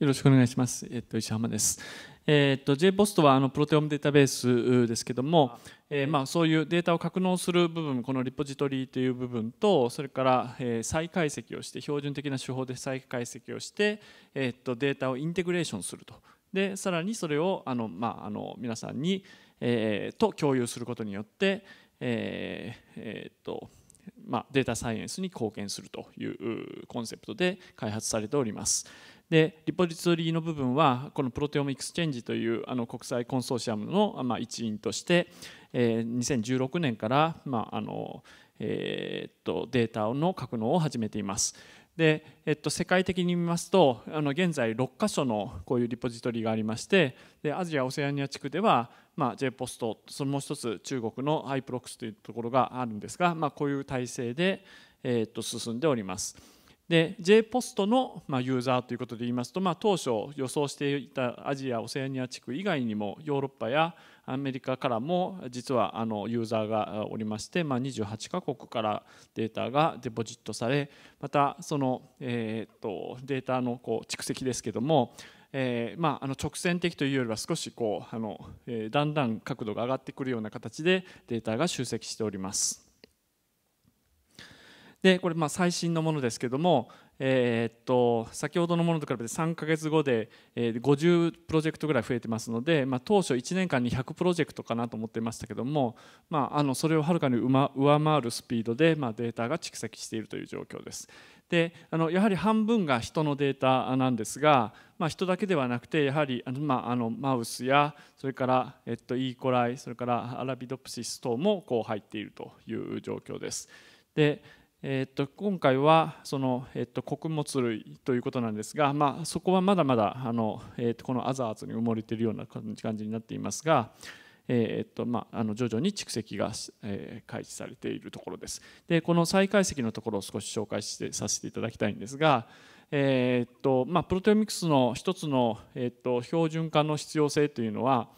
よろしくお願いします。えっと、石浜です。えっと、JPOST はあのプロテオムデータベースですけども、えー、まあ、そういうデータを格納する部分、このリポジトリという部分と、それから、えー、再解析をして、標準的な手法で再解析をして、えっと、データをインテグレーションすると。で、さらにそれをあの、まあ、あの皆さんに、えー、と共有することによって、えーえー、っと、まあ、データサイエンスに貢献するというコンセプトで開発されております。でリポジトリの部分はこのプロテオムエクスチェンジというあの国際コンソーシアムの、一員として、2016年から、まああのえー、っとデータの格納を始めています。でえっと、世界的に見ますとあの現在6か所のこういうリポジトリがありましてでアジア・オセアニア地区では、まあ、JPOST そのもう一つ中国の iProx というところがあるんですが、まあ、こういう体制で、えっと進んでおります。で J ポストの、まユーザーということで言いますと、まあ、当初予想していたアジア・オセアニア地区以外にもヨーロッパやアメリカからも実はあのユーザーがおりまして、まあ、28カ国からデータがデポジットされまたその、えー、とデータのこう蓄積ですけどもえーまあ、あの直線的というよりは少しこうあの、えー、だんだん角度が上がってくるような形でデータが集積しております。でこれまあ最新のものですけども、えー、っと先ほどのものと比べて3か月後で50プロジェクトぐらい増えてますので、まあ、当初1年間に100プロジェクトかなと思っていましたけども、まあ、あのそれをはるかに上回るスピードで、まあ、データが蓄積しているという状況です。であのやはり半分が人のデータなんですが、まあ、人だけではなくてやはりあの、まあ、あのマウスやそれから、えっと、イーコライそれからアラビドプシス等もこう入っているという状況です。でえっと今回はその、えっと穀物類ということなんですが、まあ、そこはまだまだあの、えっとこのアザーズに埋もれているような感じになっていますが、えっとまあ、あの徐々に蓄積が、えー、開始されているところです。でこの再解析のところを少し紹介してさせていただきたいんですが、えっとまあ、プロテオミクスの一つの、えっと標準化の必要性というのは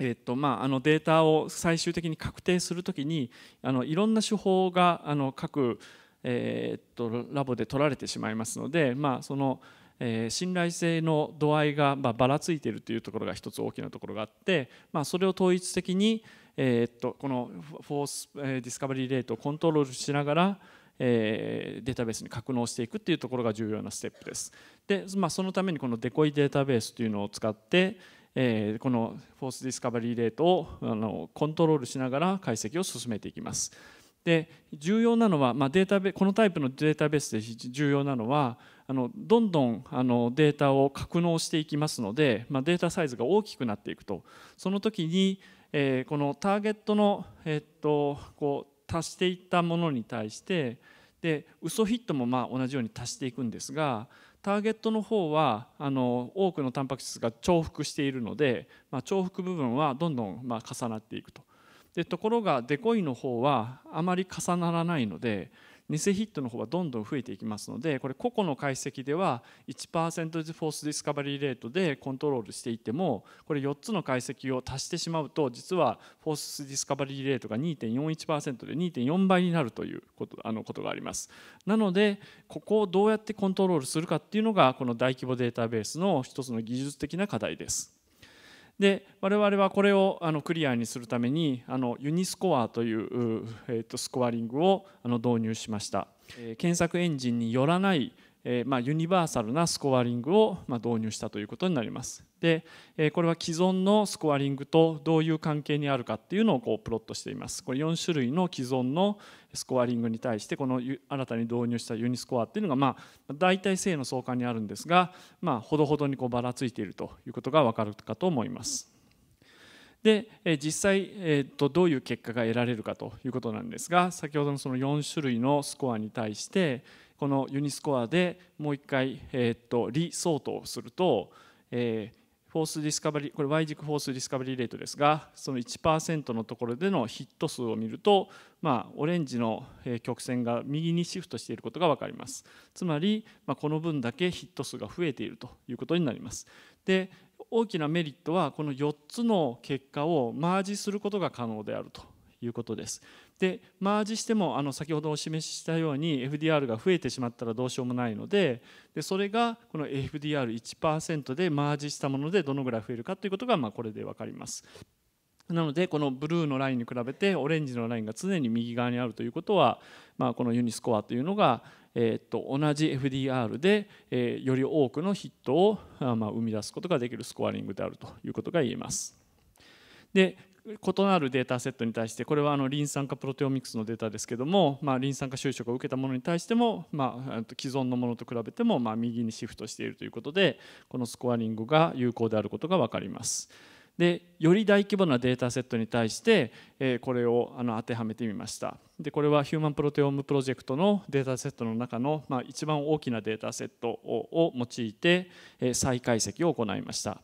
えっとまあ、あのデータを最終的に確定するときにあのいろんな手法があの各、えっとラボで取られてしまいますので、まあ、その、え信頼性の度合いが、まばらついているというところが一つ大きなところがあって、まあ、それを統一的に、えっとこのフォース、えディスカバリーレートをコントロールしながらえー、データベースに格納していくというところが重要なステップです。で、まあ、そのためにこのデコイデータベースというのを使って、えこのフォースディスカバリーレートをあのコントロールしながら解析を進めていきます。で重要なのは、まあ、データベこのタイプのデータベースで重要なのはあのどんどんあのデータを格納していきますので、まあ、データサイズが大きくなっていくとその時に、えー、このターゲットの、えー、っとこう足していったものに対してで嘘ヒットもまあ同じように足していくんですがターゲットの方はあの多くのタンパク質が重複しているので、まあ、重複部分はどんどんま重なっていくと。でところがデコイの方はあまり重ならないので偽ヒットの方はどんどん増えていきますのでこれ個々の解析では1%フォースディスカバリーレートでコントロールしていてもこれ4つの解析を足してしまうと実はフォースディスカバリーレートが2.41%で2.4倍になるということあのことがありますなのでここをどうやってコントロールするかっていうのがこの大規模データベースの一つの技術的な課題ですで我々はこれをあのクリアにするためにあのユニスコアという、えー、とスコアリングをあの導入しました、え検索エンジンによらないえまあ、ユニバーサルなスコアリングをま導入したということになります。で、えこれは既存のスコアリングとどういう関係にあるかっていうのをこうプロットしています。これ4種類の既存のスコアリングに対してこの新たに導入したユニスコアっていうのがまあ大体性の相関にあるんですが、まあ、ほどほどにこうばらついているということが分かるかと思います。で実際、えー、とどういう結果が得られるかということなんですが先ほどのその4種類のスコアに対してこのユニスコアでもう一回、えー、っとリソートをすると、えーフォースディスカバリーこれ Y 軸フォースディスカバリーレートですがその1%のところでのヒット数を見ると、まあ、オレンジの曲線が右にシフトしていることが分かりますつまり、まあ、この分だけヒット数が増えているということになりますで大きなメリットはこの4つの結果をマージすることが可能であるということです。でマージしてもあの先ほどお示ししたように FDR が増えてしまったらどうしようもないのででそれがこの FDR1% でマージしたものでどのぐらい増えるかということが、まあ、これで分かります。なのでこのブルーのラインに比べてオレンジのラインが常に右側にあるということは、まあ、このユニスコアというのが、えっと同じ FDR で、えより多くのヒットを、ま生み出すことができるスコアリングであるということが言えます。で異なるデータセットに対してこれはあのリン酸化プロテオミクスのデータですけども、まあ、リン酸化就職を受けたものに対しても、まあ、既存のものと比べてもまあ右にシフトしているということでこのスコアリングが有効であることが分かります。でより大規模なデータセットに対して、えこれをあの当てはめてみましたでこれはヒューマンプロテオムプロジェクトのデータセットの中の、まあ、一番大きなデータセットを用いて、え再解析を行いました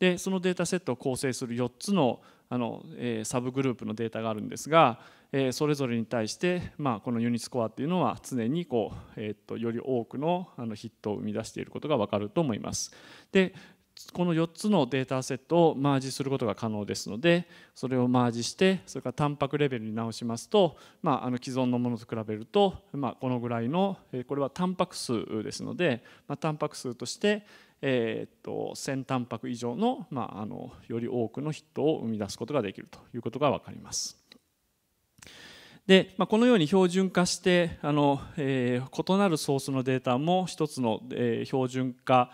でそのデータセットを構成する4つのあの、えー、サブグループのデータがあるんですが、えー、それぞれに対して、まあ、このユニスコアっていうのは常にこう、えー、っとより多くのあのヒットを生み出していることが分かると思います。でこの4つのデータセットをマージすることが可能ですのでそれをマージしてそれからタンパクレベルに直しますと、まあ、あの既存のものと比べると、まあ、このぐらいのこれはタンパク数ですので、まあ、タンパク数としてえー、っと先タンパク以上の,、まあ、あのより多くのヒットを生み出すことができるということが分かります。で、まあ、このように標準化してあの、えー、異なるソースのデータも一つの、えー、標準化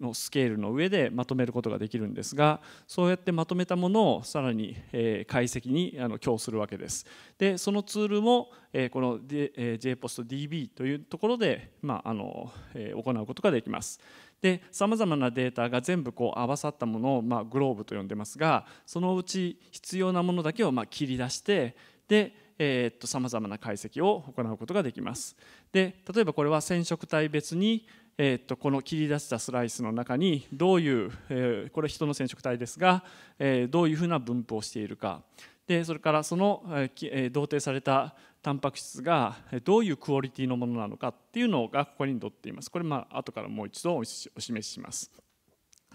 のスケールの上でまとめることができるんですがそうやってまとめたものをさらに、えー、解析にあの供するわけですでそのツールも、えー、この、D えー、JPOSTDB というところで、まああのえー、行うことができますでさまざまなデータが全部こう合わさったものを、まあ、グローブと呼んでますがそのうち必要なものだけをまあ切り出してでさまざまな解析を行うことができます。で例えばこれは染色体別にえー、とこの切り出したスライスの中にどういう、えー、これ人の染色体ですが、えー、どういうふうな分布をしているかでそれからその、えー、同定されたタンパク質がどういうクオリティのものなのかっていうのがここに載っています。これまあ後からもう一度お示しします。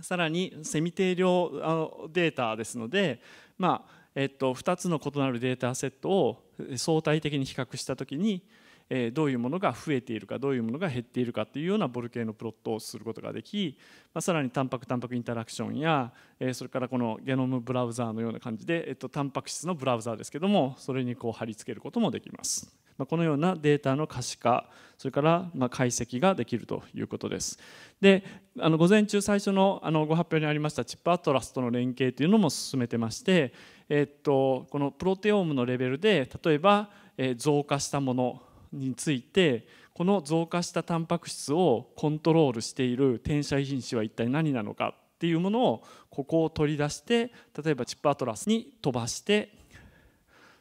さらにセミ定量データですので、まあえっと、2つの異なるデータセットを相対的に比較したときにえどういうものが増えているかどういうものが減っているかというようなボルケーノプロットをすることができ、まさらにタンパクタンパクインタラクションや、えそれからこのゲノムブラウザーのような感じで、えっと、タンパク質のブラウザーですけどもそれにこう貼り付けることもできます。まこのようなデータの可視化それからま解析ができるということです。であの午前中最初のあのご発表にありましたチップアトラスとの連携というのも進めてまして、えっと、このプロテオームのレベルで例えば増加したものについてこの増加したタンパク質をコントロールしている転写遺伝子は一体何なのかっていうものをここを取り出して例えばチップアトラスに飛ばして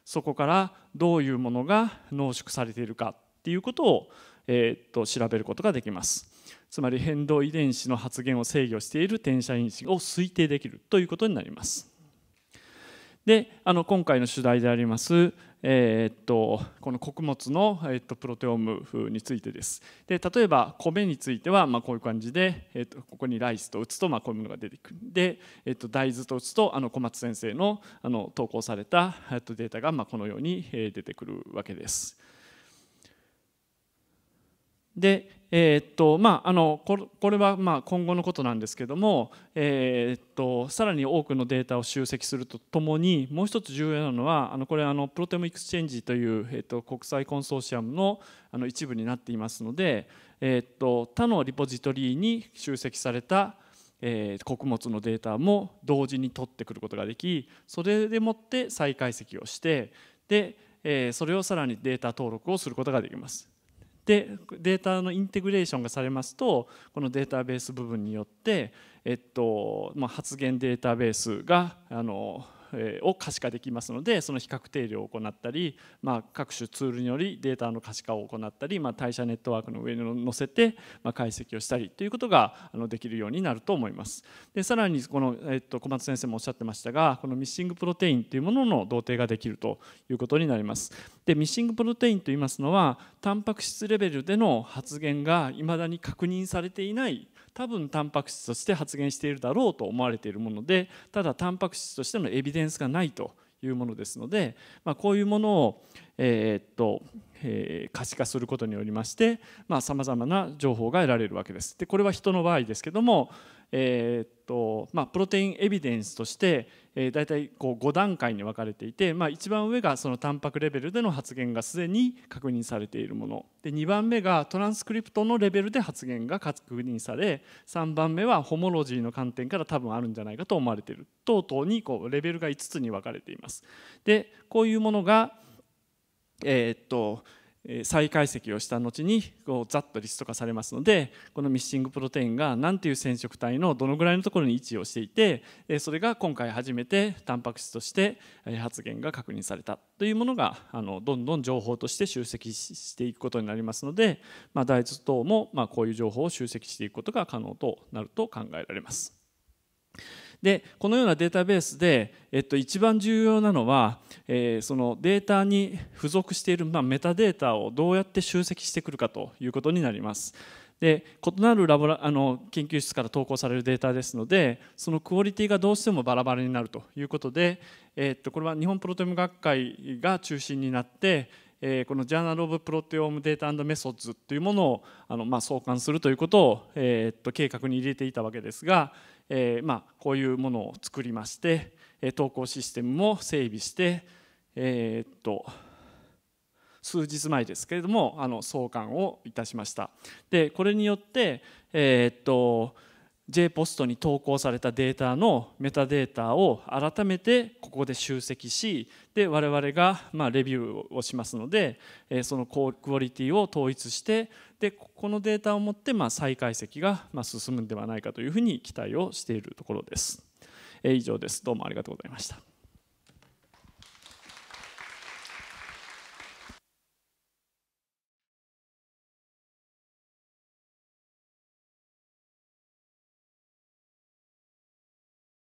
そこからどういうものが濃縮されているかっていうことを、えー、っと調べることができます。つまり変動遺伝子の発現を制御している転写因子を推定できるということになります。であの今回の主題であります、えー、っとこの穀物の、えー、っとプロテオムについてです。で例えば米については、まあ、こういう感じで、えー、っとここにライスと打つと、まあ、こういうものが出てくるで、えっと大豆と打つとあの小松先生のあの投稿された、えっとデータが、まあ、このように出てくるわけです。で、えー、っとまあ、あのこれはまあ今後のことなんですけども、えー、っとさらに多くのデータを集積するとともにもう一つ重要なのはあのこれあのプロテムエクスチェンジという、えー、っと国際コンソーシアムのあの一部になっていますので、えっと他のリポジトリに集積されたえー、穀物のデータも同時に取ってくることができそれでもって再解析をしてで、えー、それをさらにデータ登録をすることができますでデータのインテグレーションがされますとこのデータベース部分によって、えっとまあ、発言データベースがあのを可視化できますのでその比較定量を行ったり、まあ、各種ツールによりデータの可視化を行ったり、まあ、対社ネットワークの上に載せて、ま解析をしたりということがあのできるようになると思います。でさらにこの、えっと、小松先生もおっしゃってましたがこのミッシングプロテインというものの同定ができるということになります。でミッシングプロテインといいますのはタンパク質レベルでの発現がいまだに確認されていない多分タンパク質として発現しているだろうと思われているものでただタンパク質としてのエビデンスがないというものですので、まあ、こういうものを、えー、っとえー、可視化することによりましてさまざ、まな情報が得られるわけです。でこれは人の場合ですけども、えー、っとまあ、プロテインエビデンスとして、えー、大体こう5段階に分かれていて、まあ、一番上がそのタンパクレベルでの発現がすでに確認されているもので2番目がトランスクリプトのレベルで発現が確認され3番目はホモロジーの観点から多分あるんじゃないかと思われている等々にこうレベルが5つに分かれています。でこういうものが、えー、っと再解析をした後にこうざっとリスト化されますのでこのミッシングプロテインが何ていう染色体のどのぐらいのところに位置をしていてそれが今回初めてタンパク質として発現が確認されたというものがあのどんどん情報として集積していくことになりますので、まあ、大豆等もまこういう情報を集積していくことが可能となると考えられます。でこのようなデータベースで、えっと、一番重要なのは、えー、そのデータに付属している、まあ、メタデータをどうやって集積してくるかということになります。で異なるラボあの研究室から投稿されるデータですのでそのクオリティがどうしてもバラバラになるということで、えっとこれは日本プロテオム学会が中心になって、えー、このジャーナル・オブ・プロテオム・データメソッズというものをあの、まあ、創刊するということを、えっと計画に入れていたわけですが、えー、まあ、こういうものを作りまして、え投稿システムも整備して、えー、っと数日前ですけれどもあの送還をいたしました。でこれによって、えー、っと j ポストに投稿されたデータのメタデータを改めてここで集積しで我々がまレビューをしますのでそのクオリティを統一してでこのデータをもってま再解析がま進むんではないかというふうに期待をしているところです。以上です。どうもありがとうございました。